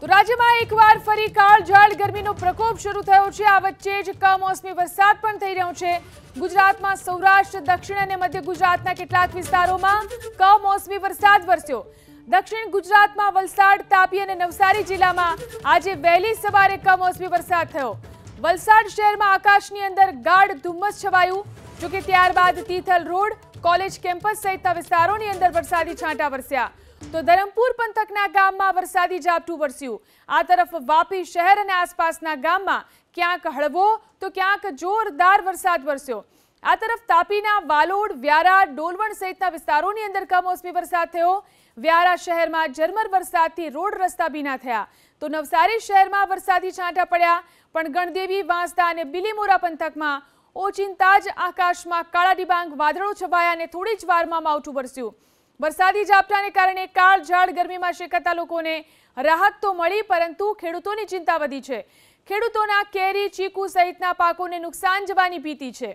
તો રાજ્યમાં એકવાર ફરી કાળ કાળઝાળ ગરમીનો પ્રકોપ શરૂ થયો છે આ વચ્ચે જ કમોસમી વરસાદ પણ થઈ રહ્યો છે ગુજરાતમાં સૌરાષ્ટ્ર દક્ષિણ અને મધ્ય ગુજરાતના કેટલાક વિસ્તારોમાં કમોસમી વરસાદ વરસ્યો દક્ષિણ ગુજરાતમાં વલસાડ તાપી અને નવસારી જિલ્લામાં આજે વહેલી સવારે કમોસમી વરસાદ થયો વલસાડ શહેરમાં આકાશની અંદર ગાઢ ધુમ્મસ છવાયું જોકે ત્યારબાદ તીથલ રોડ કોલેજ કેમ્પસ સહિતના વિસ્તારોની અંદર વરસાદી છાંટા વરસ્યા તો ધરમપુર પંથકના ગામમાં વરસાદી ઝાપટું વરસ્યું આ તરફ વાપી શહેર અને આસપાસના ગામમાં ક્યાંક હળવો તો ક્યાંક જોરદાર વરસાદ વરસ્યો આ તરફ તાપીના વાલોડ વ્યારા ડોલવણ સહિતના વિસ્તારોની અંદર કમોસમી વરસાદ થયો વ્યારા શહેરમાં ઝરમર વરસાદથી રોડ રસ્તા ભીના થયા તો નવસારી શહેરમાં વરસાદી છાંટા પડ્યા પણ ગણદેવી વાંસદા અને બિલીમોરા પંથકમાં ઓચિંતા જ આકાશમાં કાળા ડિબાંગ વાદળો છવાયા અને થોડી જ વારમાં માવઠું વરસ્યું વરસાદી ઝાપટાને કારણે કાળ ઝાડ ગરમીમાં શેકાતા લોકોને રાહત તો મળી પરંતુ ખેડૂતોની ચિંતા વધી છે ખેડૂતોના કેરી ચીકુ સહિતના પાકોને નુકસાન જવાની ભીતી છે